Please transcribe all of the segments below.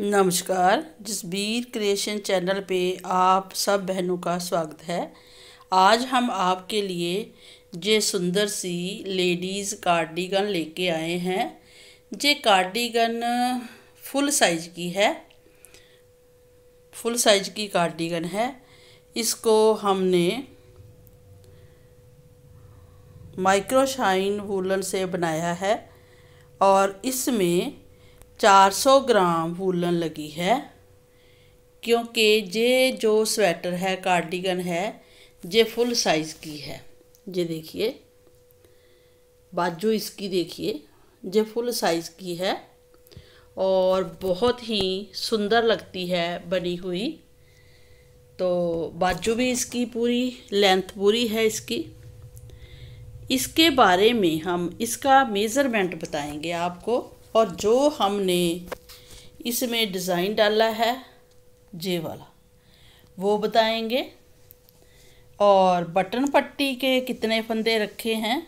नमस्कार Jasbir creation channel पे आप सब बहनों का स्वागत है आज हम आपके लिए जे सुंदर सी लेडीज़ कार्डिगन लेके आए हैं जे कार्डिगन फुल साइज की है फुल साइज की कार्डिगन है इसको हमने माइक्रोशाइन वूलन से बनाया है और इसमें 400 ग्राम वूलन लगी है क्योंकि ये जो स्वेटर है कार्डिगन है ये फुल साइज़ की है ये देखिए बाजू इसकी देखिए ये फुल साइज़ की है और बहुत ही सुंदर लगती है बनी हुई तो बाजू भी इसकी पूरी लेंथ पूरी है इसकी इसके बारे में हम इसका मेज़रमेंट बताएंगे आपको और जो हमने इसमें डिज़ाइन डाला है जे वाला वो बताएंगे और बटन पट्टी के कितने फंदे रखे हैं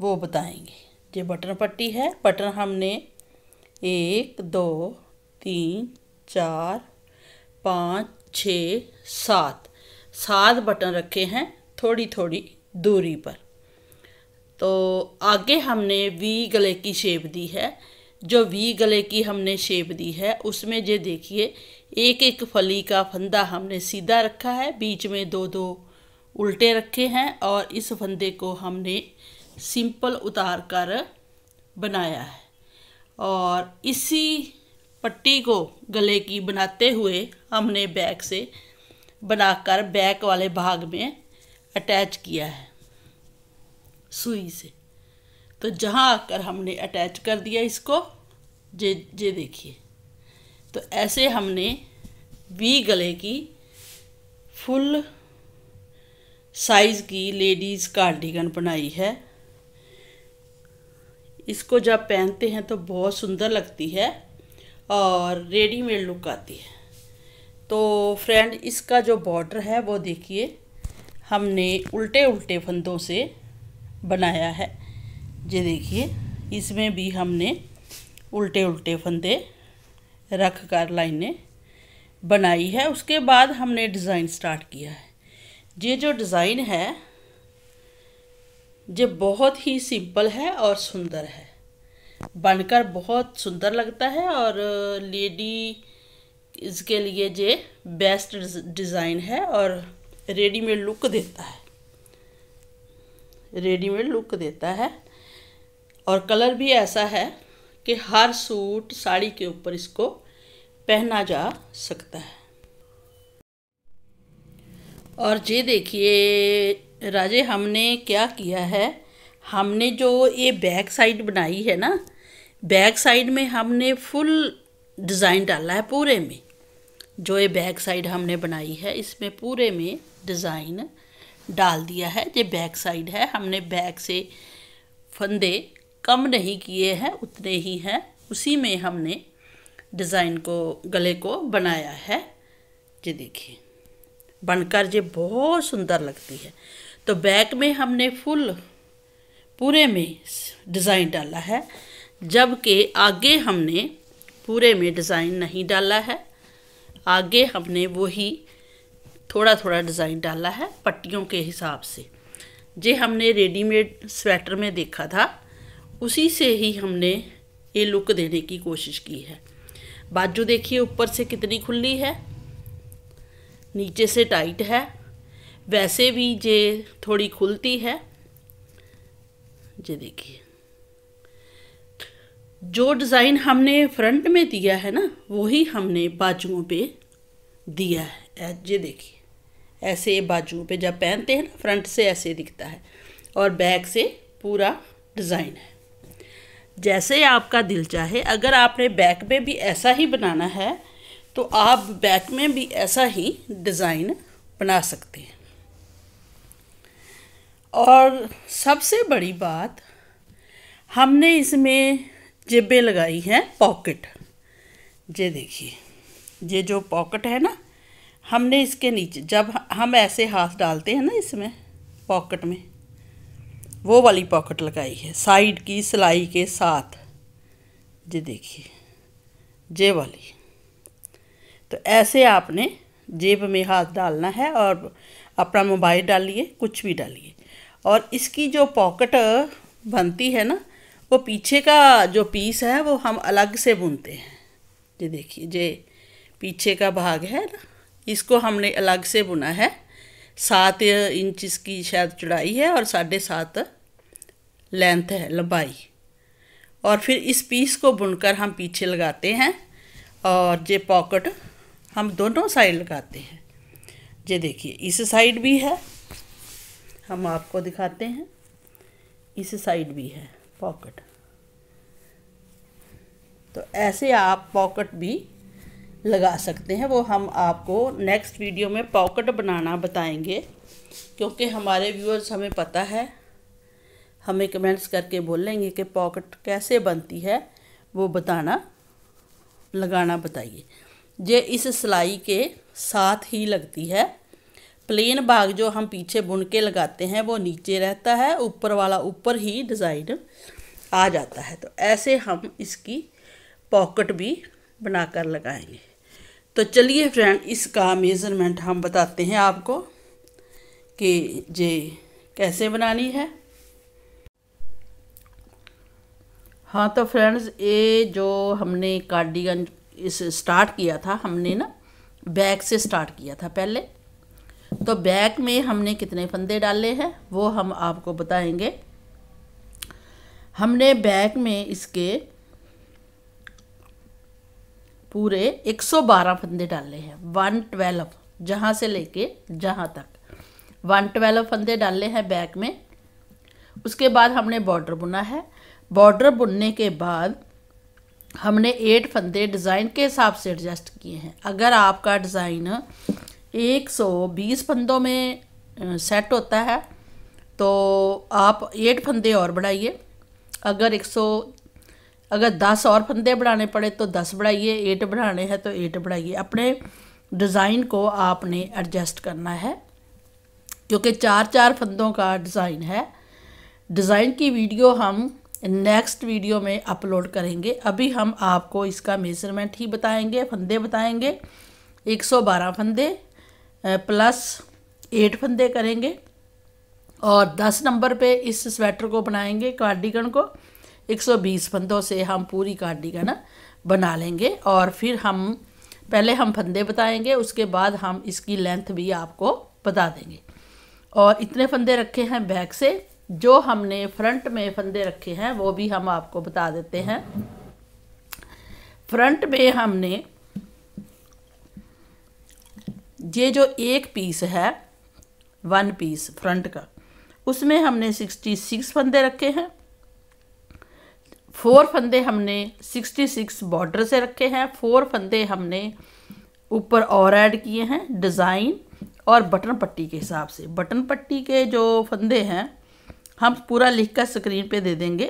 वो बताएंगे ये बटन पट्टी है बटन हमने एक दो तीन चार पाँच छः सात सात बटन रखे हैं थोड़ी थोड़ी दूरी पर तो आगे हमने वी गले की शेप दी है जो वी गले की हमने शेप दी है उसमें जो देखिए एक एक फली का फंदा हमने सीधा रखा है बीच में दो दो उल्टे रखे हैं और इस फंदे को हमने सिंपल उतार कर बनाया है और इसी पट्टी को गले की बनाते हुए हमने बैक से बनाकर बैक वाले भाग में अटैच किया है सुई से तो जहाँ आकर हमने अटैच कर दिया इसको जे जे देखिए तो ऐसे हमने वी गले की फुल साइज़ की लेडीज़ कार्डिगन बनाई है इसको जब पहनते हैं तो बहुत सुंदर लगती है और रेडीमेड लुक आती है तो फ्रेंड इसका जो बॉर्डर है वो देखिए हमने उल्टे उल्टे फंदों से बनाया है ये देखिए इसमें भी हमने उल्टे उल्टे फंदे रख कर लाइनें बनाई है उसके बाद हमने डिज़ाइन स्टार्ट किया है ये जो डिज़ाइन है ये बहुत ही सिंपल है और सुंदर है बनकर बहुत सुंदर लगता है और लेडी इसके लिए ये बेस्ट डिज़ाइन है और रेडीमेड लुक देता है रेडीमेड लुक देता है और कलर भी ऐसा है कि हर सूट साड़ी के ऊपर इसको पहना जा सकता है और ये देखिए राजे हमने क्या किया है हमने जो ये बैक साइड बनाई है ना बैक साइड में हमने फुल डिज़ाइन डाला है पूरे में जो ये बैक साइड हमने बनाई है इसमें पूरे में डिज़ाइन डाल दिया है ये बैक साइड है हमने बैक से फंदे कम नहीं किए हैं उतने ही हैं उसी में हमने डिज़ाइन को गले को बनाया है ये देखिए बनकर ये बहुत सुंदर लगती है तो बैक में हमने फुल पूरे में डिज़ाइन डाला है जबकि आगे हमने पूरे में डिज़ाइन नहीं डाला है आगे हमने वही थोड़ा थोड़ा डिज़ाइन डाला है पट्टियों के हिसाब से जे हमने रेडीमेड स्वेटर में देखा था उसी से ही हमने ये लुक देने की कोशिश की है बाजू देखिए ऊपर से कितनी खुली है नीचे से टाइट है वैसे भी जे थोड़ी खुलती है जे देखिए जो डिज़ाइन हमने फ्रंट में दिया है ना वही हमने बाजुओं पे दिया है ये देखिए ऐसे बाजू पे जब पहनते हैं ना फ्रंट से ऐसे दिखता है और बैक से पूरा डिज़ाइन है जैसे आपका दिल चाहे अगर आपने बैक में भी ऐसा ही बनाना है तो आप बैक में भी ऐसा ही डिज़ाइन बना सकते हैं और सबसे बड़ी बात हमने इसमें जेबें लगाई हैं पॉकेट ये देखिए ये जो पॉकेट है ना हमने इसके नीचे जब हम ऐसे हाथ डालते हैं ना इसमें पॉकेट में वो वाली पॉकेट लगाई है साइड की सिलाई के साथ ये देखिए जे वाली तो ऐसे आपने जेब में हाथ डालना है और अपना मोबाइल डालिए कुछ भी डालिए और इसकी जो पॉकेट बनती है ना वो पीछे का जो पीस है वो हम अलग से बुनते हैं ये देखिए ये पीछे का भाग है ना इसको हमने अलग से बुना है सात इंच इसकी शायद चौड़ाई है और साढ़े सात लेंथ है लंबाई और फिर इस पीस को बुनकर हम पीछे लगाते हैं और ये पॉकेट हम दोनों साइड लगाते हैं ये देखिए इस साइड भी है हम आपको दिखाते हैं इस साइड भी है पॉकेट तो ऐसे आप पॉकेट भी लगा सकते हैं वो हम आपको नेक्स्ट वीडियो में पॉकेट बनाना बताएंगे क्योंकि हमारे व्यूअर्स हमें पता है हमें कमेंट्स करके बोलेंगे कि पॉकेट कैसे बनती है वो बताना लगाना बताइए ये इस सिलाई के साथ ही लगती है प्लेन भाग जो हम पीछे बुन के लगाते हैं वो नीचे रहता है ऊपर वाला ऊपर ही डिज़ाइन आ जाता है तो ऐसे हम इसकी पॉकेट भी बनाकर लगाएंगे तो चलिए फ्रेंड इसका मेज़रमेंट हम बताते हैं आपको कि ये कैसे बनानी है हाँ तो फ्रेंड्स ये जो हमने कार्डिगन इस स्टार्ट किया था हमने ना बैक से स्टार्ट किया था पहले तो बैक में हमने कितने फंदे डाले हैं वो हम आपको बताएंगे हमने बैक में इसके पूरे 112 फंदे डाले हैं वन ट्वेल्व जहाँ से लेके जहाँ तक वन ट्वेल्व फंदे डालने हैं बैक में उसके बाद हमने बॉर्डर बुना है बॉर्डर बुनने के बाद हमने एट फंदे डिज़ाइन के हिसाब से एडजस्ट किए हैं अगर आपका डिज़ाइन 120 फंदों में सेट होता है तो आप एट फंदे और बढ़ाइए अगर एक सौ अगर दस और फंदे बढ़ाने पड़े तो दस बढ़ाइए एट बढ़ाने हैं तो एट बढ़ाइए अपने डिज़ाइन को आपने एडजस्ट करना है क्योंकि चार चार फंदों का डिज़ाइन है डिज़ाइन की वीडियो हम नेक्स्ट वीडियो में अपलोड करेंगे अभी हम आपको इसका मेज़रमेंट ही बताएंगे फंदे बताएंगे 112 फंदे प्लस एट फंदे करेंगे और दस नंबर पे इस स्वेटर को बनाएंगे कार्डिगन को 120 फंदों से हम पूरी कार्डिगन बना लेंगे और फिर हम पहले हम फंदे बताएंगे उसके बाद हम इसकी लेंथ भी आपको बता देंगे और इतने फंदे रखे हैं बैक से जो हमने फ्रंट में फंदे रखे हैं वो भी हम आपको बता देते हैं फ्रंट में हमने ये जो एक पीस है वन पीस फ्रंट का उसमें हमने सिक्सटी सिक्स फंदे रखे हैं फोर फंदे हमने सिक्सटी सिक्स बॉर्डर से रखे हैं फोर फंदे हमने ऊपर और ऐड किए हैं डिज़ाइन और बटन पट्टी के हिसाब से बटन पट्टी के जो फंदे हैं हम पूरा लिख कर स्क्रीन पे दे देंगे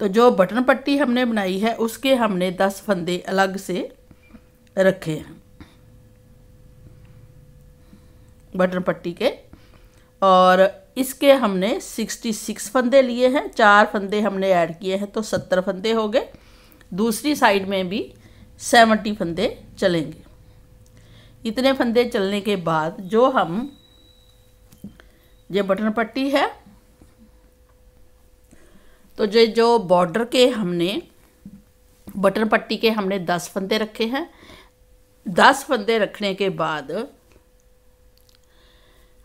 तो जो बटन पट्टी हमने बनाई है उसके हमने दस फंदे अलग से रखे हैं बटन पट्टी के और इसके हमने 66 फंदे लिए हैं चार फंदे हमने ऐड किए हैं तो 70 फंदे हो गए दूसरी साइड में भी 70 फंदे चलेंगे इतने फंदे चलने के बाद जो हम ये बटन पट्टी है तो ये जो बॉर्डर के हमने बटन पट्टी के हमने दस फंदे रखे हैं दस फंदे रखने के बाद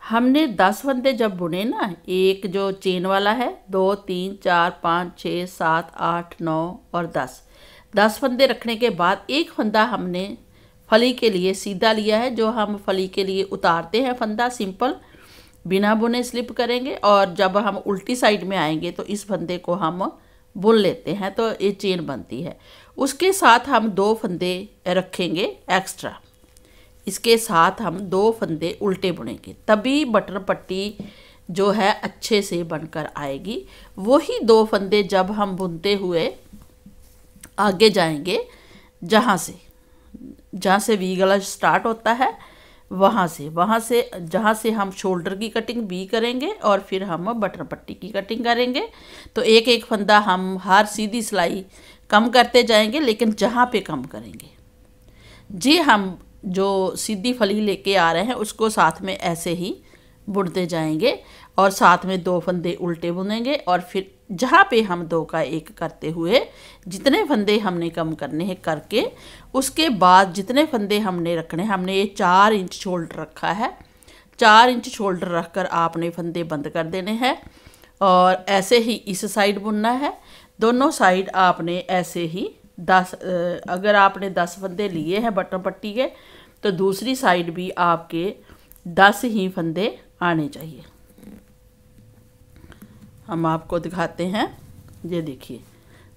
हमने दस फंदे जब बुने ना एक जो चेन वाला है दो तीन चार पाँच छः सात आठ नौ और दस दस फंदे रखने के बाद एक फंदा हमने फली के लिए सीधा लिया है जो हम फली के लिए उतारते हैं फंदा सिंपल बिना बुने स्लिप करेंगे और जब हम उल्टी साइड में आएंगे तो इस फंदे को हम बुन लेते हैं तो ये चेन बनती है उसके साथ हम दो फंदे रखेंगे एक्स्ट्रा इसके साथ हम दो फंदे उल्टे बुनेंगे तभी बटर पट्टी जो है अच्छे से बनकर आएगी वही दो फंदे जब हम बुनते हुए आगे जाएंगे जहाँ से जहाँ से वी गला स्टार्ट होता है वहाँ से वहाँ से जहाँ से हम शोल्डर की कटिंग बी करेंगे और फिर हम बटर पट्टी की कटिंग करेंगे तो एक एक फंदा हम हर सीधी सिलाई कम करते जाएंगे लेकिन जहाँ पे कम करेंगे जी हम जो सीधी फली लेके आ रहे हैं उसको साथ में ऐसे ही बुनते जाएंगे और साथ में दो फंदे उल्टे बुनेंगे और फिर जहाँ पे हम दो का एक करते हुए जितने फंदे हमने कम करने हैं करके उसके बाद जितने फंदे हमने रखने हमने ये चार इंच शोल्डर रखा है चार इंच शोल्डर रख कर आपने फंदे बंद कर देने हैं और ऐसे ही इस साइड बुनना है दोनों साइड आपने ऐसे ही दस अगर आपने दस फंदे लिए हैं बटन पट्टी के तो दूसरी साइड भी आपके दस ही फंदे आने चाहिए हम आपको दिखाते हैं ये देखिए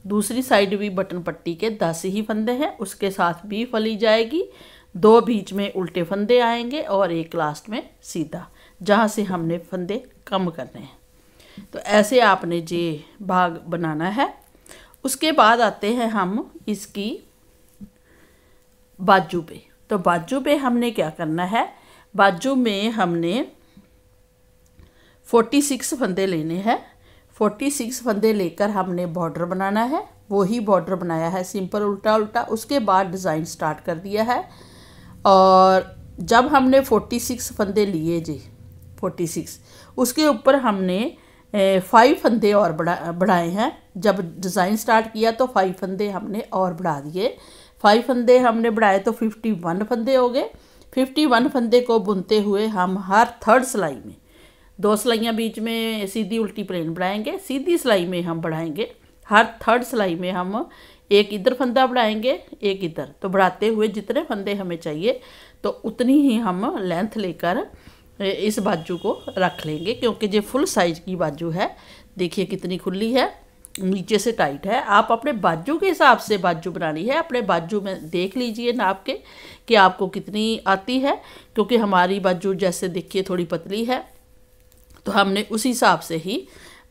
दूसरी साइड भी बटन पट्टी के दस ही फंदे हैं उसके साथ भी फली जाएगी दो बीच में उल्टे फंदे आएंगे और एक लास्ट में सीधा जहाँ से हमने फंदे कम करने हैं तो ऐसे आपने जे भाग बनाना है उसके बाद आते हैं हम इसकी बाजू पे तो बाजू पे हमने क्या करना है बाजू में हमने फोर्टी सिक्स फंदे लेने हैं फोर्टी सिक्स फंदे लेकर हमने बॉर्डर बनाना है वही बॉर्डर बनाया है सिंपल उल्टा उल्टा उसके बाद डिज़ाइन स्टार्ट कर दिया है और जब हमने फोर्टी सिक्स फंदे लिए जी फोर्टी सिक्स उसके ऊपर हमने फाइव फंदे और बढ़ा बढ़ाए हैं जब डिज़ाइन स्टार्ट किया तो फाइव फंदे हमने और बढ़ा दिए फाइव फंदे हमने बढ़ाए तो फिफ्टी वन फंदे हो गए फिफ्टी वन फंदे को बुनते हुए हम हर थर्ड सिलाई में दो सिलाइयाँ बीच में सीधी उल्टी प्लेन बढ़ाएंगे सीधी सिलाई में हम बढ़ाएंगे हर थर्ड सिलाई में हम एक इधर फंदा बढ़ाएंगे एक इधर तो बढ़ाते हुए जितने फंदे हमें चाहिए तो उतनी ही हम लेंथ लेकर इस बाजू को रख लेंगे क्योंकि ये फुल साइज की बाजू है देखिए कितनी खुली है नीचे से टाइट है आप अपने बाजू के हिसाब से बाजू बनानी है अपने बाजू में देख लीजिए नाप के कि आपको कितनी आती है क्योंकि हमारी बाजू जैसे देखिए थोड़ी पतली है तो हमने उसी हिसाब से ही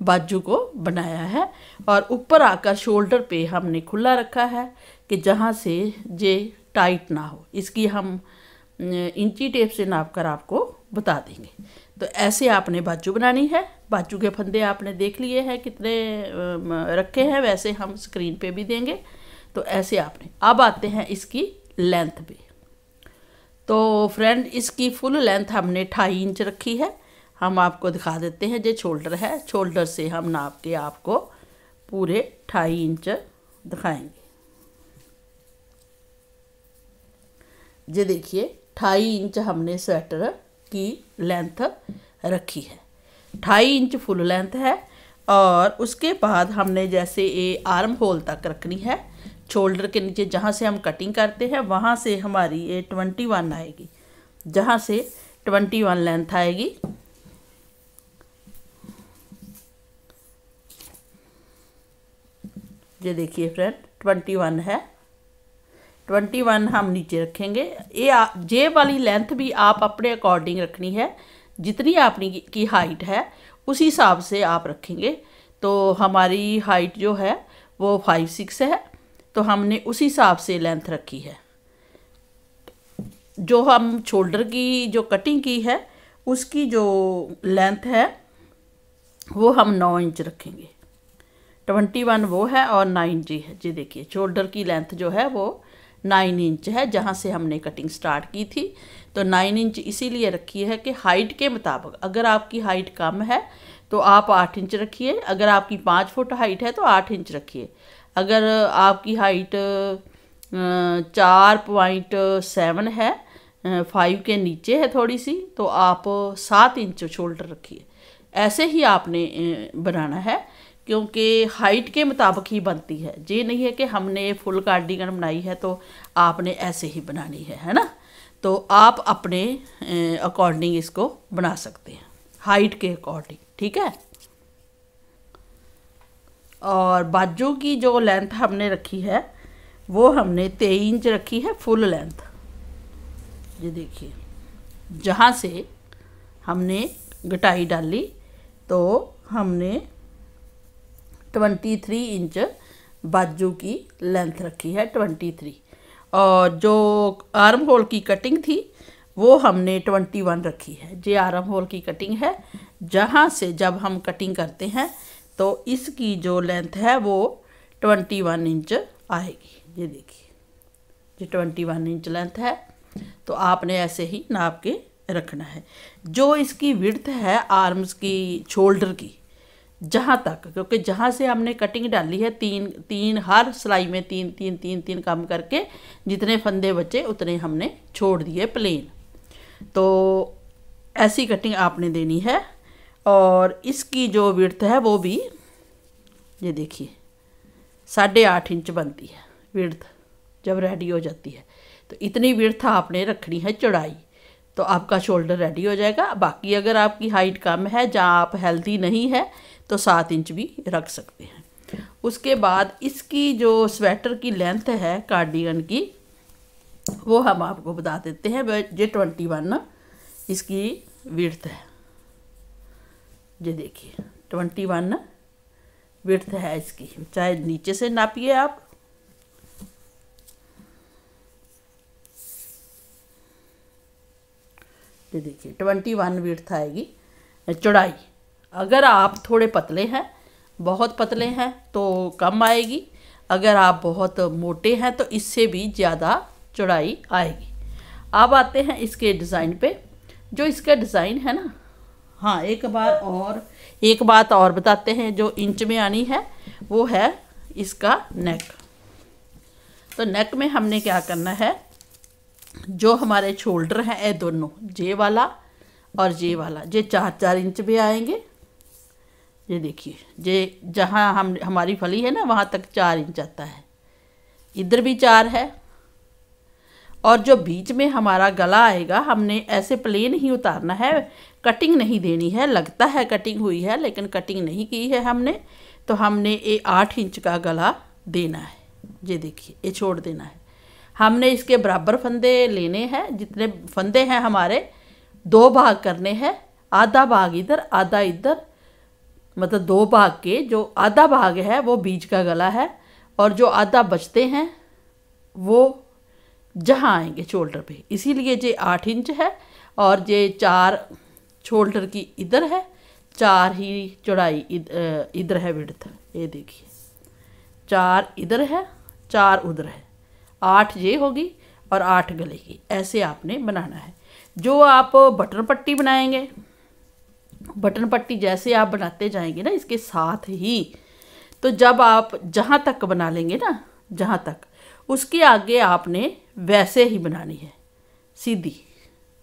बाजू को बनाया है और ऊपर आकर शोल्डर पे हमने खुला रखा है कि जहाँ से ये टाइट ना हो इसकी हम इंची टेप से नाप कर आपको बता देंगे तो ऐसे आपने बाजू बनानी है बाजू के फंदे आपने देख लिए हैं कितने रखे हैं वैसे हम स्क्रीन पे भी देंगे तो ऐसे आपने अब आते हैं इसकी लेंथ पे तो फ्रेंड इसकी फुल लेंथ हमने ढाई इंच रखी है हम आपको दिखा देते हैं जो शोल्डर है शोल्डर से हम नाप के आपको पूरे ढाई इंच दिखाएंगे ये देखिए ढाई इंच हमने स्वेटर की लेंथ रखी है ढाई इंच फुल लेंथ है और उसके बाद हमने जैसे ये आर्म होल तक रखनी है शोल्डर के नीचे जहाँ से हम कटिंग करते हैं वहाँ से हमारी ये ट्वेंटी वन आएगी जहाँ से ट्वेंटी वन लेंथ आएगी ये देखिए फ्रेंड ट्वेंटी वन है ट्वेंटी वन हम नीचे रखेंगे ये जेब वाली लेंथ भी आप अपने अकॉर्डिंग रखनी है जितनी आपनी की हाइट है उसी हिसाब से आप रखेंगे तो हमारी हाइट जो है वो फाइव सिक्स है तो हमने उसी हिसाब से लेंथ रखी है जो हम शोल्डर की जो कटिंग की है उसकी जो लेंथ है वो हम नौ इंच रखेंगे ट्वेंटी वन वो है और नाइन जी है जी देखिए शोल्डर की लेंथ जो है वो नाइन इंच है जहाँ से हमने कटिंग स्टार्ट की थी तो नाइन इंच इसीलिए रखी है कि हाइट के मुताबिक अगर आपकी हाइट कम है तो आप आठ इंच रखिए अगर आपकी पाँच फुट हाइट है तो आठ इंच रखिए अगर आपकी हाइट चार पॉइंट सेवन है फाइव के नीचे है थोड़ी सी तो आप सात इंच शोल्डर रखिए ऐसे ही आपने बनाना है क्योंकि हाइट के मुताबिक ही बनती है ये नहीं है कि हमने फुल कार्डिगन बनाई है तो आपने ऐसे ही बनानी है है ना तो आप अपने अकॉर्डिंग इसको बना सकते हैं हाइट के अकॉर्डिंग ठीक है और बाजू की जो लेंथ हमने रखी है वो हमने तेई इंच रखी है फुल लेंथ ये देखिए जहाँ से हमने गटाई डाली तो हमने ट्वेंटी थ्री इंच बाजू की लेंथ रखी है ट्वेंटी थ्री और जो आर्म होल की कटिंग थी वो हमने ट्वेंटी वन रखी है ये आर्म होल की कटिंग है जहाँ से जब हम कटिंग करते हैं तो इसकी जो लेंथ है वो ट्वेंटी वन इंच आएगी ये देखिए ये ट्वेंटी वन इंच लेंथ है तो आपने ऐसे ही नाप के रखना है जो इसकी विर्थ है आर्म्स की शोल्डर की जहाँ तक क्योंकि जहाँ से हमने कटिंग डाली है तीन तीन हर सिलाई में तीन तीन तीन तीन कम करके जितने फंदे बचे उतने हमने छोड़ दिए प्लेन तो ऐसी कटिंग आपने देनी है और इसकी जो विर्थ है वो भी ये देखिए साढ़े आठ इंच बनती है विर्थ जब रेडी हो जाती है तो इतनी विर्थ आपने रखनी है चौड़ाई तो आपका शोल्डर रेडी हो जाएगा बाकी अगर आपकी हाइट कम है जहाँ आप हेल्दी नहीं है तो सात इंच भी रख सकते हैं उसके बाद इसकी जो स्वेटर की लेंथ है कार्डिगन की वो हम आपको बता देते हैं जे ट्वेंटी वन इसकी विर्थ है ये देखिए ट्वेंटी वन विर्थ है इसकी चाहे नीचे से नापिए आप ये देखिए ट्वेंटी वन विर्थ आएगी चौड़ाई अगर आप थोड़े पतले हैं बहुत पतले हैं तो कम आएगी अगर आप बहुत मोटे हैं तो इससे भी ज़्यादा चौड़ाई आएगी अब आते हैं इसके डिज़ाइन पे जो इसका डिज़ाइन है ना हाँ एक बार और एक बात और बताते हैं जो इंच में आनी है वो है इसका नेक तो नेक में हमने क्या करना है जो हमारे शोल्डर हैं ये दोनों जे वाला और जे वाला जे चार चार इंच भी आएंगे ये देखिए जे जहाँ हम हमारी फली है ना वहाँ तक चार इंच आता है इधर भी चार है और जो बीच में हमारा गला आएगा हमने ऐसे प्लेन ही उतारना है कटिंग नहीं देनी है लगता है कटिंग हुई है लेकिन कटिंग नहीं की है हमने तो हमने ये आठ इंच का गला देना है ये देखिए ये छोड़ देना है हमने इसके बराबर फंदे लेने हैं जितने फंदे हैं हमारे दो भाग करने हैं आधा भाग इधर आधा इधर मतलब दो भाग के जो आधा भाग है वो बीज का गला है और जो आधा बचते हैं वो जहाँ आएंगे शोल्डर पे इसीलिए ये आठ इंच है और ये चार शोल्डर की इधर है चार ही चौड़ाई इधर है विड़थ ये देखिए चार इधर है चार उधर है आठ ये होगी और आठ गले की ऐसे आपने बनाना है जो आप बटर पट्टी बनाएंगे बटन पट्टी जैसे आप बनाते जाएंगे ना इसके साथ ही तो जब आप जहाँ तक बना लेंगे ना जहाँ तक उसके आगे आपने वैसे ही बनानी है सीधी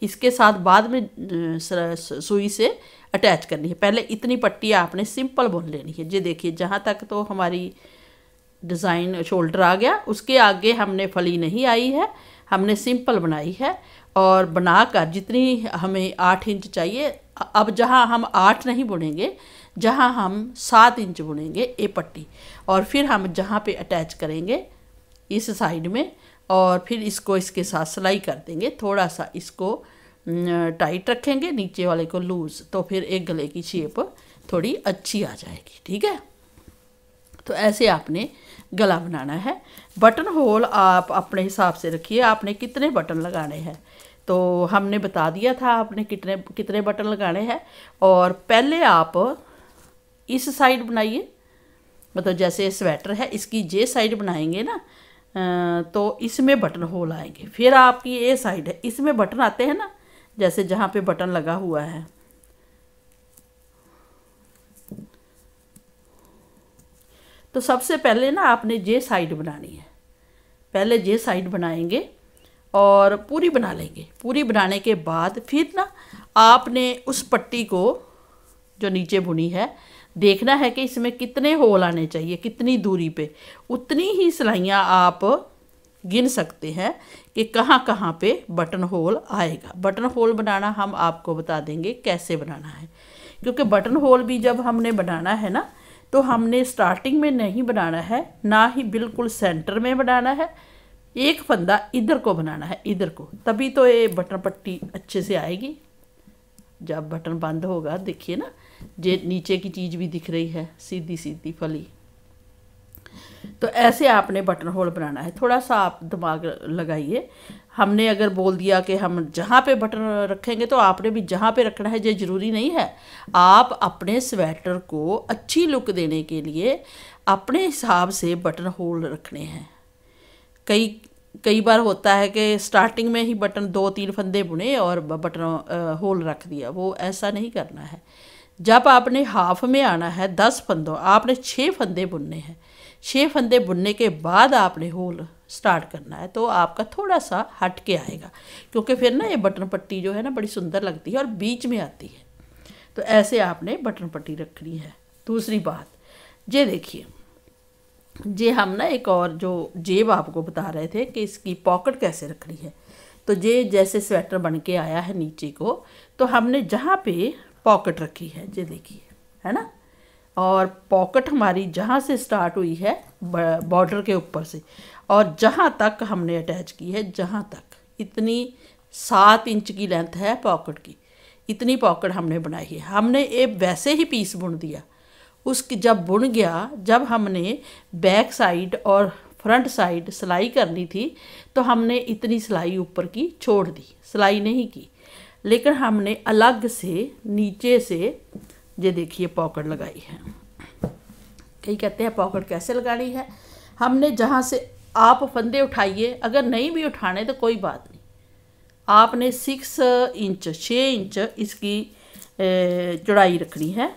इसके साथ बाद में सुई से अटैच करनी है पहले इतनी पट्टी आपने सिंपल बुन लेनी है जी देखिए जहाँ तक तो हमारी डिज़ाइन शोल्डर आ गया उसके आगे हमने फली नहीं आई है हमने सिंपल बनाई है और बनाकर जितनी हमें आठ इंच चाहिए अब जहाँ हम आठ नहीं बुनेंगे जहाँ हम सात इंच बुनेंगे ए पट्टी और फिर हम जहाँ पे अटैच करेंगे इस साइड में और फिर इसको इसके साथ सिलाई कर देंगे थोड़ा सा इसको टाइट रखेंगे नीचे वाले को लूज़ तो फिर एक गले की शेप थोड़ी अच्छी आ जाएगी ठीक है तो ऐसे आपने गला बनाना है बटन होल आप अपने हिसाब से रखिए आपने कितने बटन लगाने हैं तो हमने बता दिया था आपने कितने कितने बटन लगाने हैं और पहले आप इस साइड बनाइए मतलब जैसे स्वेटर है इसकी जे साइड बनाएंगे ना तो इसमें बटन होल आएंगे फिर आपकी ए साइड है इसमें बटन आते हैं ना जैसे जहाँ पे बटन लगा हुआ है तो सबसे पहले ना आपने जे साइड बनानी है पहले जे साइड बनाएंगे और पूरी बना लेंगे पूरी बनाने के बाद फिर ना आपने उस पट्टी को जो नीचे बुनी है देखना है कि इसमें कितने होल आने चाहिए कितनी दूरी पे उतनी ही सिलाइयाँ आप गिन सकते हैं कि कहाँ कहाँ पे बटन होल आएगा बटन होल बनाना हम आपको बता देंगे कैसे बनाना है क्योंकि बटन होल भी जब हमने बनाना है ना तो हमने स्टार्टिंग में नहीं बनाना है ना ही बिल्कुल सेंटर में बनाना है एक फंदा इधर को बनाना है इधर को तभी तो ये बटन पट्टी अच्छे से आएगी जब बटन बंद होगा देखिए ना जे नीचे की चीज़ भी दिख रही है सीधी सीधी फली तो ऐसे आपने बटन होल बनाना है थोड़ा सा आप दिमाग लगाइए हमने अगर बोल दिया कि हम जहाँ पे बटन रखेंगे तो आपने भी जहाँ पे रखना है ये ज़रूरी नहीं है आप अपने स्वेटर को अच्छी लुक देने के लिए अपने हिसाब से बटन होल रखने हैं कई कई बार होता है कि स्टार्टिंग में ही बटन दो तीन फंदे बुने और बटन होल रख दिया वो ऐसा नहीं करना है जब आपने हाफ में आना है दस फंदों आपने छः फंदे बुनने हैं छः फंदे बुनने के बाद आपने होल स्टार्ट करना है तो आपका थोड़ा सा हट के आएगा क्योंकि फिर ना ये बटन पट्टी जो है ना बड़ी सुंदर लगती है और बीच में आती है तो ऐसे आपने बटन पट्टी रखनी है दूसरी बात ये देखिए जे हम ना एक और जो जेब आपको बता रहे थे कि इसकी पॉकेट कैसे रखनी है तो ये जैसे स्वेटर बन के आया है नीचे को तो हमने जहाँ पे पॉकेट रखी है ये देखिए है ना और पॉकेट हमारी जहाँ से स्टार्ट हुई है बॉर्डर के ऊपर से और जहाँ तक हमने अटैच की है जहाँ तक इतनी सात इंच की लेंथ है पॉकेट की इतनी पॉकेट हमने बनाई है हमने ये वैसे ही पीस बुन दिया उसकी जब बुन गया जब हमने बैक साइड और फ्रंट साइड सिलाई करनी थी तो हमने इतनी सिलाई ऊपर की छोड़ दी सिलाई नहीं की लेकिन हमने अलग से नीचे से ये देखिए पॉकेट लगाई है कई कहते हैं पॉकेट कैसे लगानी है हमने जहाँ से आप फंदे उठाइए अगर नहीं भी उठाने तो कोई बात नहीं आपने सिक्स इंच छः इंच इसकी चौड़ाई रखनी है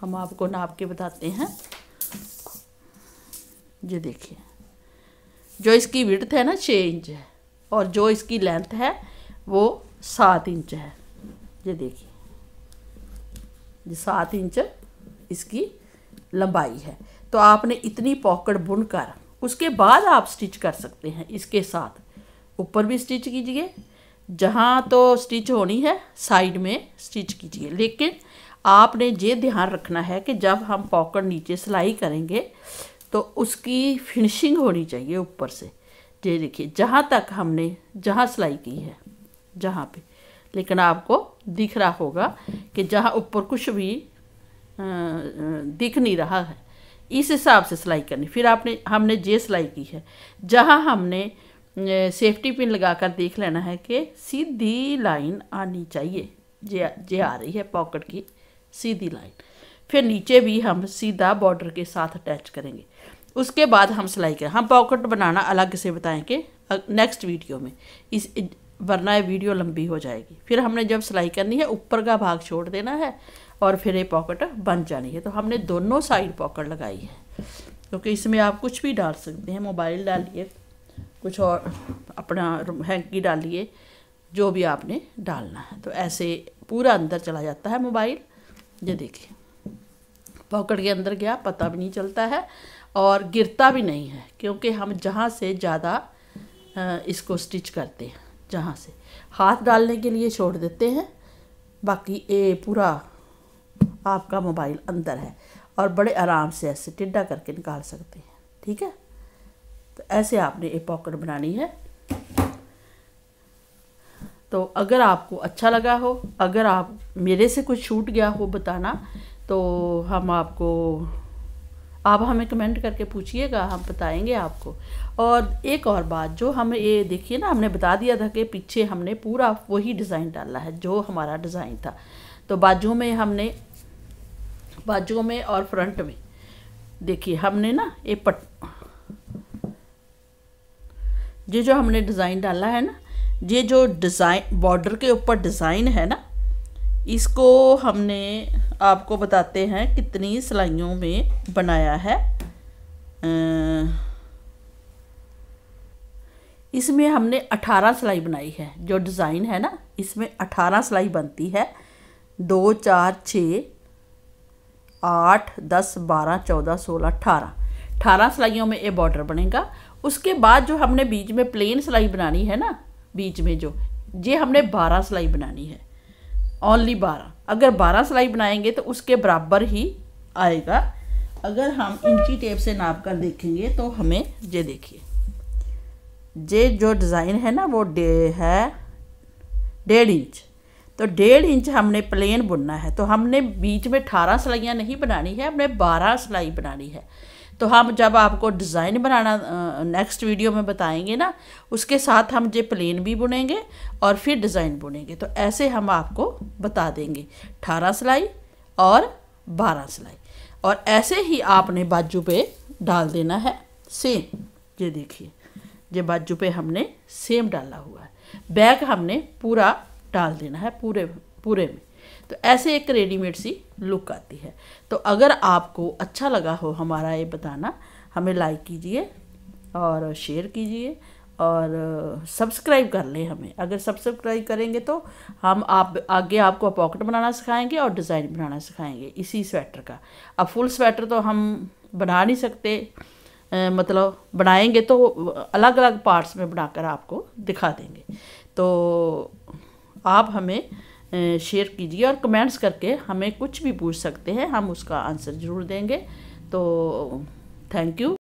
हम आपको नाप के बताते हैं ये देखिए जो इसकी विड्थ है ना छः इंच है और जो इसकी लेंथ है वो सात इंच है ये देखिए ये सात इंच इसकी लंबाई है तो आपने इतनी पॉकेट बुन कर उसके बाद आप स्टिच कर सकते हैं इसके साथ ऊपर भी स्टिच कीजिए जहाँ तो स्टिच होनी है साइड में स्टिच कीजिए लेकिन आपने ये ध्यान रखना है कि जब हम पॉकेट नीचे सिलाई करेंगे तो उसकी फिनिशिंग होनी चाहिए ऊपर से ये देखिए जहाँ तक हमने जहाँ सिलाई की है जहाँ पे लेकिन आपको दिख रहा होगा कि जहाँ ऊपर कुछ भी दिख नहीं रहा है इस हिसाब से सिलाई करनी फिर आपने हमने जे सिलाई की है जहाँ हमने सेफ्टी पिन लगाकर देख लेना है कि सीधी लाइन आनी चाहिए जे जे आ रही है पॉकेट की सीधी लाइन फिर नीचे भी हम सीधा बॉर्डर के साथ अटैच करेंगे उसके बाद हम सिलाई करें हम पॉकेट बनाना अलग से बताएंगे नेक्स्ट वीडियो में इस वरना ये वीडियो लंबी हो जाएगी फिर हमने जब सिलाई करनी है ऊपर का भाग छोड़ देना है और फिर ये पॉकेट बन जानी है तो हमने दोनों साइड पॉकेट लगाई है क्योंकि तो इसमें आप कुछ भी डाल सकते हैं मोबाइल डालिए कुछ और अपना हैंकी डालिए जो भी आपने डालना है तो ऐसे पूरा अंदर चला जाता है मोबाइल ये देखिए पॉकेट के अंदर गया पता भी नहीं चलता है और गिरता भी नहीं है क्योंकि हम जहाँ से ज़्यादा इसको स्टिच करते हैं जहाँ से हाथ डालने के लिए छोड़ देते हैं बाकी ये पूरा आपका मोबाइल अंदर है और बड़े आराम से ऐसे टिड्डा करके निकाल सकते हैं ठीक है तो ऐसे आपने ये पॉकेट बनानी है तो अगर आपको अच्छा लगा हो अगर आप मेरे से कुछ छूट गया हो बताना तो हम आपको आप हमें कमेंट करके पूछिएगा हम बताएंगे आपको और एक और बात जो हम ये देखिए ना हमने बता दिया था कि पीछे हमने पूरा वही डिज़ाइन डाला है जो हमारा डिज़ाइन था तो बाजू में हमने बाजू में और फ्रंट में देखिए हमने ना ये पट ये जो हमने डिज़ाइन डाला है ना ये जो डिज़ाइन बॉर्डर के ऊपर डिज़ाइन है ना इसको हमने आपको बताते हैं कितनी सिलाइयों में बनाया है इसमें हमने अठारह सिलाई बनाई है जो डिज़ाइन है ना इसमें अठारह सिलाई बनती है दो चार छ आठ दस बारह चौदह सोलह अठारह अठारह सिलाइयों में ये बॉर्डर बनेगा उसके बाद जो हमने बीच में प्लेन सिलाई बनानी है ना बीच में जो ये हमने बारह सिलाई बनानी है ओनली बारह अगर बारह सिलाई बनाएंगे तो उसके बराबर ही आएगा अगर हम इंची टेप से नाप कर देखेंगे तो हमें ये देखिए ये जो डिज़ाइन है ना वो डे है डेढ़ इंच तो डेढ़ इंच हमने प्लेन बुनना है तो हमने बीच में अठारह सिलाइयाँ नहीं बनानी है हमने बारह सिलाई बनानी है तो हम जब आपको डिज़ाइन बनाना नेक्स्ट वीडियो में बताएंगे ना उसके साथ हम जो प्लेन भी बुनेंगे और फिर डिज़ाइन बुनेंगे तो ऐसे हम आपको बता देंगे अठारह सिलाई और बारह सिलाई और ऐसे ही आपने बाजू पे डाल देना है सेम ये देखिए ये बाजू पे हमने सेम डाला हुआ है बैक हमने पूरा डाल देना है पूरे पूरे में तो ऐसे एक रेडीमेड सी लुक आती है तो अगर आपको अच्छा लगा हो हमारा ये बताना हमें लाइक कीजिए और शेयर कीजिए और सब्सक्राइब कर लें हमें अगर सब्सक्राइब करेंगे तो हम आप आगे आपको पॉकेट बनाना सिखाएंगे और डिज़ाइन बनाना सिखाएंगे इसी स्वेटर का अब फुल स्वेटर तो हम बना नहीं सकते मतलब बनाएंगे तो अलग अलग पार्ट्स में बनाकर आपको दिखा देंगे तो आप हमें शेयर कीजिए और कमेंट्स करके हमें कुछ भी पूछ सकते हैं हम उसका आंसर ज़रूर देंगे तो थैंक यू